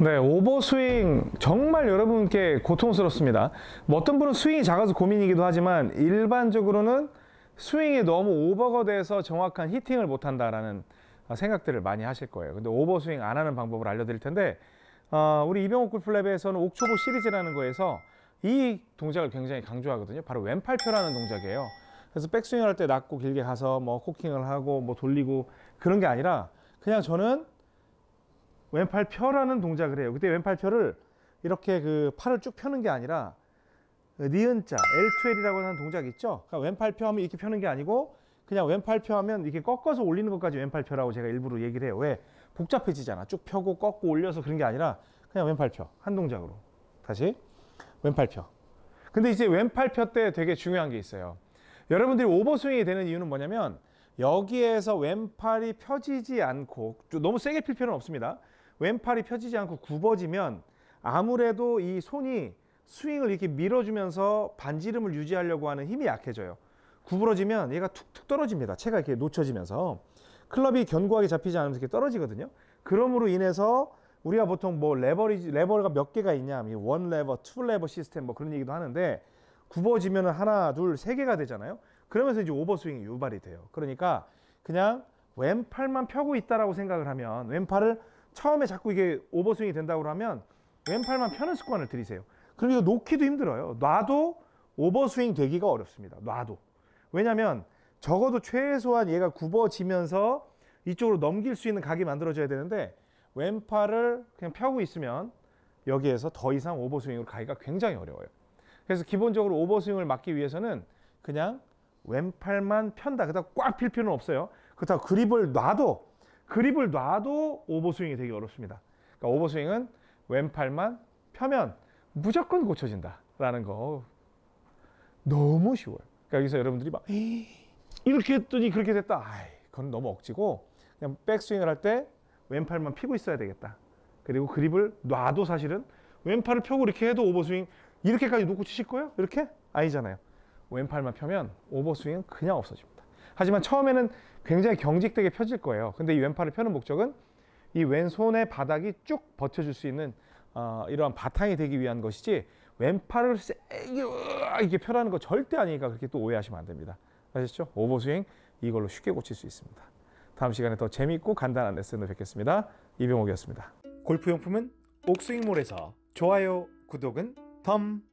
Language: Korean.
네, 오버 스윙 정말 여러분께 고통스럽습니다. 뭐 어떤 분은 스윙이 작아서 고민이기도 하지만 일반적으로는 스윙이 너무 오버가 돼서 정확한 히팅을 못 한다라는 아, 생각들을 많이 하실 거예요. 근데 오버 스윙 안 하는 방법을 알려드릴 텐데 어, 우리 이병옥 골프랩에서는 옥초보 시리즈라는 거에서 이 동작을 굉장히 강조하거든요. 바로 왼팔표라는 동작이에요. 그래서 백스윙 을할 때 낮고 길게 가서 뭐 코킹을 하고 뭐 돌리고 그런 게 아니라 그냥 저는 왼팔 펴라는 동작을 해요. 그때 왼팔 펴를 이렇게 그 팔을 쭉 펴는 게 아니라 니은자 L2L이라고 하는 동작 있죠? 그러니까 왼팔 펴하면 이렇게 펴는 게 아니고 그냥 왼팔 펴하면 이렇게 꺾어서 올리는 것까지 왼팔 펴라고 제가 일부러 얘기를 해요. 왜? 복잡해지잖아. 쭉 펴고 꺾고 올려서 그런 게 아니라 그냥 왼팔 펴. 한 동작으로. 다시 왼팔 펴. 근데 이제 왼팔 펴 때 되게 중요한 게 있어요. 여러분들이 오버스윙이 되는 이유는 뭐냐면 여기에서 왼팔이 펴지지 않고 너무 세게 필 필요는 없습니다. 왼팔이 펴지지 않고 굽어지면 아무래도 이 손이 스윙을 이렇게 밀어주면서 반지름을 유지하려고 하는 힘이 약해져요. 구부러지면 얘가 툭툭 떨어집니다. 체가 이렇게 놓쳐지면서 클럽이 견고하게 잡히지 않으면서 이렇게 떨어지거든요. 그러므로 인해서 우리가 보통 뭐 레버리지 레버가 몇 개가 있냐, 하면 원 레버, 투 레버 시스템 뭐 그런 얘기도 하는데 굽어지면 하나, 둘, 세 개가 되잖아요. 그러면서 이제 오버스윙이 유발이 돼요. 그러니까 그냥 왼팔만 펴고 있다라고 생각을 하면 왼팔을 처음에 자꾸 이게 오버스윙이 된다고 하면 왼팔만 펴는 습관을 들이세요. 그럼 이거 놓기도 힘들어요. 놔도 오버스윙 되기가 어렵습니다. 놔도. 왜냐면 적어도 최소한 얘가 굽어지면서 이쪽으로 넘길 수 있는 각이 만들어져야 되는데 왼팔을 그냥 펴고 있으면 여기에서 더 이상 오버스윙으로 가기가 굉장히 어려워요. 그래서 기본적으로 오버스윙을 막기 위해서는 그냥 왼팔만 편다. 그다가 꽉필 필요는 없어요. 그렇다고 그립을 놔도 그립을 놔도 오버스윙이 되기 어렵습니다. 그러니까 오버스윙은 왼팔만 펴면 무조건 고쳐진다라는 거 너무 쉬워요. 그러니까 여기서 여러분들이 막 이렇게 했더니 그렇게 됐다. 아이, 그건 너무 억지고 그냥 백스윙을 할 때 왼팔만 피고 있어야 되겠다. 그리고 그립을 놔도 사실은 왼팔을 펴고 이렇게 해도 오버스윙 이렇게까지 놓고 치실 거예요? 이렇게? 아니잖아요. 왼팔만 펴면 오버스윙은 그냥 없어집니다. 하지만 처음에는 굉장히 경직되게 펴질 거예요. 근데 이 왼팔을 펴는 목적은 이 왼손의 바닥이 쭉 버텨줄 수 있는 어, 이러한 바탕이 되기 위한 것이지 왼팔을 세게 이렇게 펴라는 거 절대 아니니까 그렇게 또 오해하시면 안 됩니다. 아셨죠? 오버스윙 이걸로 쉽게 고칠 수 있습니다. 다음 시간에 더 재미있고 간단한 레슨을 뵙겠습니다. 이병옥이었습니다. 골프용품은 옥스윙몰에서 좋아요, 구독은 덤!